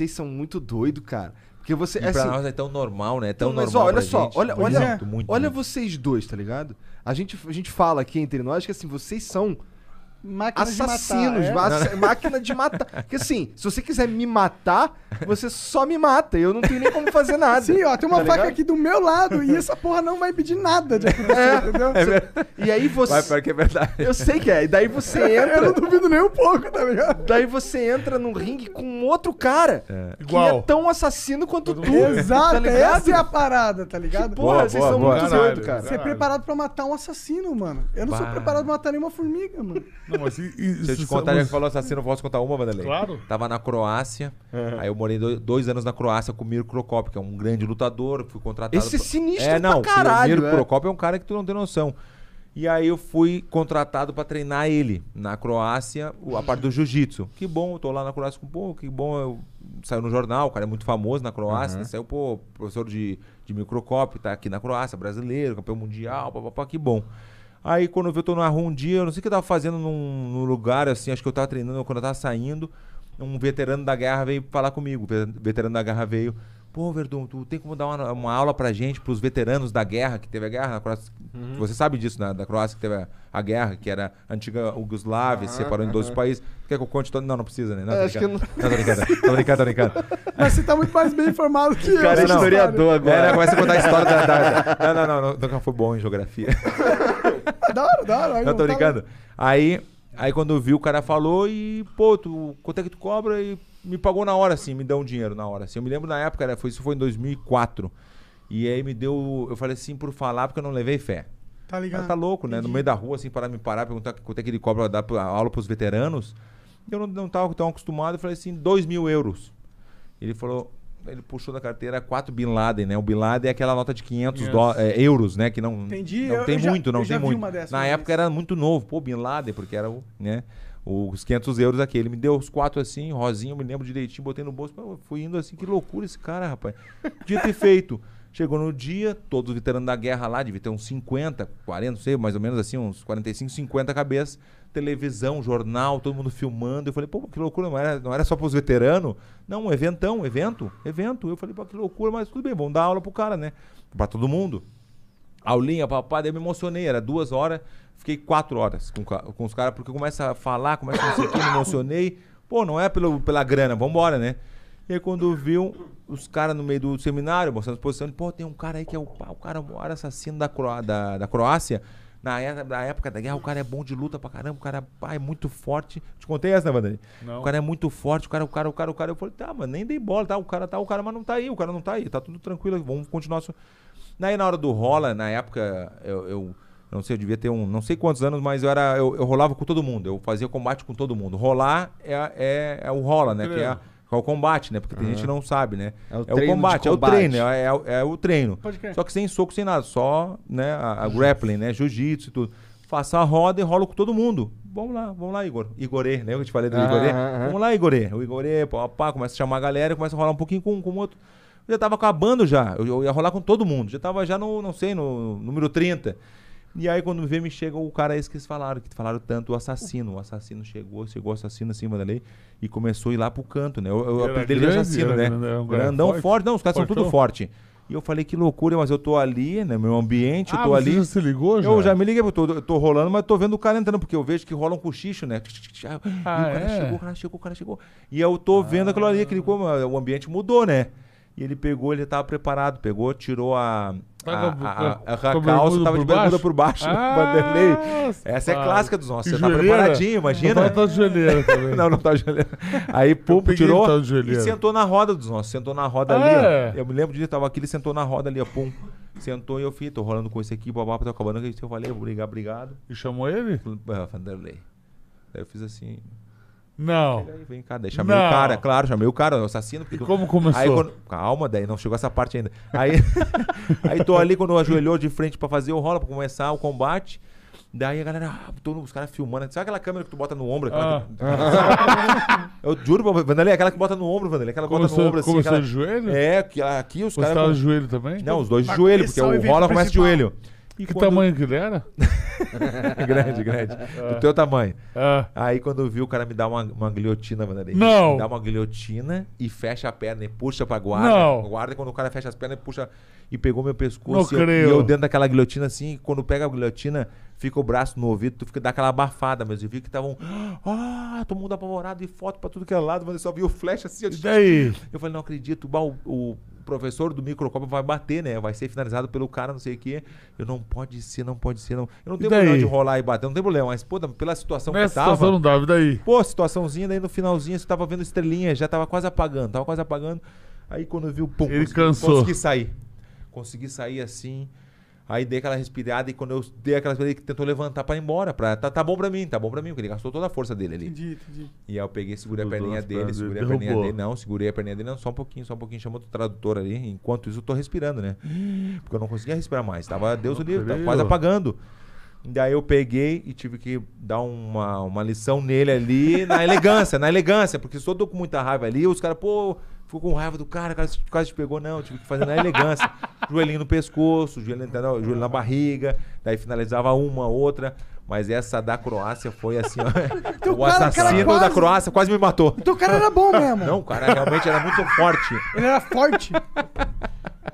Vocês são muito doido, cara. Porque você. E é pra assim, nós é tão normal, né? É tão não, normal. Mas ó, olha só, olha, olha, muito, muito, olha muito. vocês dois, tá ligado? A gente, a gente fala aqui entre nós que assim, vocês são Máquina assassinos, de matar, é. é? máquina de matar. Porque assim, se você quiser me matar, você só me mata. Eu não tenho nem como fazer nada. Sim, ó, tem uma tá faca ligado? aqui do meu lado e essa porra não vai impedir nada de é, entendeu? É e aí você. Vai, pior que é verdade. Eu sei que é. E daí você entra. Eu não duvido nem um pouco, tá ligado? Daí você entra num ringue com outro cara é. que é tão assassino quanto Todo tu. Mundo. Exato, tá essa é a parada, tá ligado? Que porra, boa, vocês boa, são boa. muito doidos, cara. Você é preparado pra matar um assassino, mano. Eu não bah. sou preparado pra matar nenhuma formiga, mano. Não, mas e, e, Se eu te contar, já falou assim, não posso contar uma, Vanderlei? Claro. Tava na Croácia, uhum. aí eu morei dois, dois anos na Croácia com o Mirko Krokop, que é um grande lutador, fui contratado... Esse é sinistro é, não, pra caralho, Mirko é. Krokop é um cara que tu não tem noção. E aí eu fui contratado para treinar ele na Croácia, a parte do jiu-jitsu. Que bom, eu tô lá na Croácia com, pô, que bom, eu saiu no jornal, o cara é muito famoso na Croácia, uhum. saiu, pô, professor de, de microcópio, tá aqui na Croácia, brasileiro, campeão mundial, papapá, que bom. Aí quando eu tô numa rua um dia, eu não sei o que eu tava fazendo num, num lugar assim, acho que eu tava treinando quando eu tava saindo, um veterano da guerra veio falar comigo. O veterano da guerra veio. Pô, Verdun, tu tem como dar uma, uma aula pra gente, pros veteranos da guerra, que teve a guerra na Croácia. Uhum. Você sabe disso, né? Da Croácia que teve a, a guerra, que era a antiga Yugoslávia, uhum, separou em 12 ah. países. Quer que eu conte Não, não precisa, né? Não, é, acho não... tô brincando, tô brincando, brincando. Mas você tá muito mais bem informado que eu. Cara, é historiador agora. É, né? começa a contar a história da, da, da... Não, não, não, não, nunca foi bom em geografia. da hora, da hora. Não, tô brincando. Aí, aí quando eu vi, o cara falou e, pô, tu, quanto é que tu cobra? E me pagou na hora, assim, me deu um dinheiro na hora. Assim. Eu me lembro na época, era foi, isso foi em 2004. E aí me deu, eu falei assim por falar, porque eu não levei fé. Tá ligado? Ela tá louco, né? Entendi. No meio da rua, assim, parar me parar, perguntar quanto é que ele cobra dar aula pros veteranos. Eu não, não tava tão acostumado, eu falei assim, dois mil euros. Ele falou, ele puxou da carteira 4 Bin Laden, né? O Bin Laden é aquela nota de 500 yes. do, é, euros, né? Que não, Entendi. não eu, tem eu muito, já, não tem muito. Na época era muito novo, pô, Bin Laden, porque era o, né? Os 500 euros aqui. Ele me deu os quatro assim, rosinho, eu me lembro direitinho, botei no bolso. fui indo assim, que loucura esse cara, rapaz. Dito e feito. Chegou no dia, todos os veteranos da guerra lá, devia ter uns 50, 40, não sei, mais ou menos assim, uns 45, 50 cabeças. Televisão, jornal, todo mundo filmando. Eu falei, pô, que loucura, não era, não era só pros veteranos? Não, um eventão, um evento, evento. Eu falei, pô, que loucura, mas tudo bem, vamos dar aula pro cara, né? Pra todo mundo. Aulinha, papada, eu me emocionei, era duas horas, fiquei quatro horas com, com os caras, porque começa a falar, começa a não sei o que, me emocionei. Pô, não é pelo, pela grana, vambora, né? E aí, quando viu, os caras no meio do seminário, mostrando exposição, pô, tem um cara aí que é o, o cara mora assassino da, Cro, da, da Croácia. Na, época da guerra, o cara é bom de luta pra caramba, o cara pá, é muito forte. Te contei essa, né, O cara é muito forte, o cara, o cara, o cara, o cara. Eu falei, tá, mano, nem dei bola, tá? O cara tá, o cara, mas não tá aí, o cara não tá aí, tá tudo tranquilo, vamos continuar. Daí na hora do rola, na época, eu, eu não sei, eu devia ter um, não sei quantos anos, mas eu era, eu, eu rolava com todo mundo, eu fazia combate com todo mundo. Rolar é, é, é o rola, né? Que é é o combate, né? Porque tem uhum. gente que não sabe, né? É o, é o combate, combate, é o treino, é, é, é o treino. Só que sem soco, sem nada, só né, a, a grappling, né? Jiu-jitsu e tudo. Faça a roda e rola com todo mundo. Vamos lá, vamos lá, Igor. Igorê, né? Eu te falei do uhum, Igorê. Uhum. Vamos lá, Igorê. O Igorê, pá, pá, começa a chamar a galera, começa a rolar um pouquinho com, com o outro. Eu já tava acabando já. Eu, eu, ia rolar com todo mundo. Já tava já no, não sei, no número 30. E aí quando vê, me chega o cara esse que eles falaram, que falaram tanto, o assassino. O assassino chegou, chegou o assassino assim, lei e começou a ir lá pro canto, né? Eu, eu dele grande, assassino, né? Grandão, grandão forte. forte. Não, os caras Fortão. são tudo forte. E eu falei, que loucura, mas eu tô ali, né? Meu ambiente, ah, eu tô ali. Você se ligou, já? Eu já me liguei, eu tô, eu tô rolando, mas tô vendo o cara entrando, porque eu vejo que rola um cochicho, né? Ah, e o ah, cara é? chegou, o cara chegou, o cara chegou. E eu tô ah. vendo aquilo ali, aquele, o ambiente mudou, né? E ele pegou, ele estava preparado, pegou, tirou a. A, a, a, a calça estava de bermuda por baixo, né, ah, Vanderlei. Essa é clássica dos nossos. Você está preparadinho, imagina. Não tá de joelheira também. não, não tá de joelheira. Aí, pum, tirou tá e sentou na roda dos nossos. Sentou na roda ah, ali, ó. É? Eu me lembro de ele, tava aqui, ele sentou na roda ali, ó, pum. Sentou e eu fiz, tô rolando com esse aqui, babá, tá acabando. Eu falei, obrigado, obrigado. E chamou ele? Vanderlei. Daí eu fiz assim, não. aí, vem cá, daí chamei não. o cara, claro, chamei o cara, o assassino. E tu... como começou? Aí, quando... Calma, daí não chegou essa parte ainda. Aí, aí tô ali quando ajoelhou de frente pra fazer o rola, pra começar o combate. Daí a galera, ah, no, os caras filmando. Sabe aquela câmera que tu bota no ombro? Ah. Que... eu juro, Vanderlei, aquela que bota no ombro, Vanderlei. Aquela que bota no ombro assim. Começou aquela... joelho? É, aqui os caras. Você tava de joelho também? Não, os dois de joelho, porque o rola começa de joelho. E que quando... tamanho que ele era? grande, grande. Ah. Do teu tamanho. Ah. Aí quando eu vi, o cara me dá uma, uma guilhotina, Ele Não. Me dá uma guilhotina e fecha a perna e puxa pra guarda. Não. Guarda quando o cara fecha as pernas e puxa. E pegou meu pescoço. Não e, creio. Eu, e eu dentro daquela guilhotina assim, quando pega a guilhotina, fica o braço no ouvido, tu fica dá aquela abafada, mas eu vi que estavam. Ah, todo mundo apavorado e foto pra tudo que é lado, mas eu só vi o flash assim. e daí? Eu falei, não acredito, o, o, professor do microcopo vai bater, né? Vai ser finalizado pelo cara, não sei o quê. Eu não pode ser, não pode ser, não. Eu não tenho problema de rolar e bater, não tem problema. Mas, pô, pela situação Nessa que tava. Situação não dá, e daí? Pô, situaçãozinha, daí no finalzinho você tava vendo estrelinha, já tava quase apagando, tava quase apagando. Aí quando eu vi o pum, Ele consegui, cansou. consegui sair. Consegui sair assim. Aí dei aquela respirada e quando eu dei aquela respirada, ele tentou levantar pra ir embora. Pra, tá, tá bom pra mim, tá bom pra mim, porque ele gastou toda a força dele ali. Entendi, entendi. E aí eu peguei, segurei a perninha dele, segurei a perninha dele. Não, segurei a perninha dele, não, só um pouquinho, só um pouquinho. Chamou o tradutor ali. Enquanto isso, eu tô respirando, né? Porque eu não conseguia respirar mais. Tava, ah, Deus ali, tava quase apagando. Daí eu peguei e tive que dar uma, uma lição nele ali, na elegância, na elegância, porque se eu tô com muita raiva ali, os caras, pô, Ficou com raiva do cara, o cara quase te pegou, não. Tive que fazer na elegância. joelhinho no pescoço, joelho, joelho na barriga. Daí finalizava uma, outra. Mas essa da Croácia foi assim, ó. Então, o cara, assassino cara da Croácia quase me matou. Então o cara era bom mesmo. Não, o cara realmente era muito forte. Ele era forte.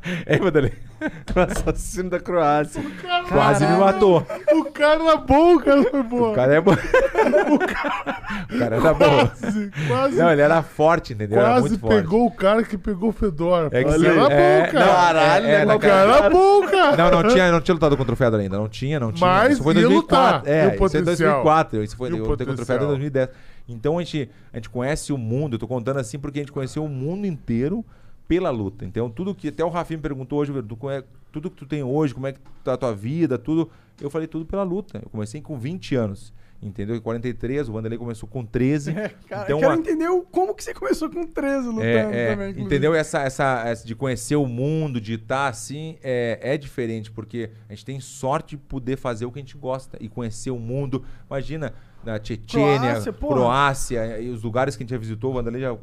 Ei, Madalena, o assassino da Croácia. Cara... Quase me matou. O cara era bom, o cara foi né, bom. O cara é bom. o cara, tá quase, bom. Quase, não, ele era forte, entendeu? Quase era muito forte. pegou o cara que pegou o Fedora. É que ele era é, bom, cara. É, Caralho, Caralho, é, né, o cara era bom, cara. Não, não tinha, não tinha lutado contra o Fedora ainda. Não tinha, não tinha. Mas isso foi em 2004. Lutar. É, isso é 2004. Isso foi, eu lutei contra o Fedora em 2010. Então a gente, a gente conhece o mundo. Eu tô contando assim porque a gente conheceu o mundo inteiro pela luta. Então, tudo que até o Rafinha me perguntou hoje, tu, é, tudo que tu tem hoje, como é que tá a tua vida, tudo, eu falei tudo pela luta. Eu comecei com 20 anos. Entendeu? Em 43, o Vanderlei começou com 13. É, cara, então, quero a... entender como que você começou com 13 lutando é, é, também. Inclusive. Entendeu? Essa, essa, essa, de conhecer o mundo, de estar tá assim, é, é diferente, porque a gente tem sorte de poder fazer o que a gente gosta e conhecer o mundo. Imagina, na Chechênia, Croácia, Croácia, e os lugares que a gente já visitou, o Vanderlei já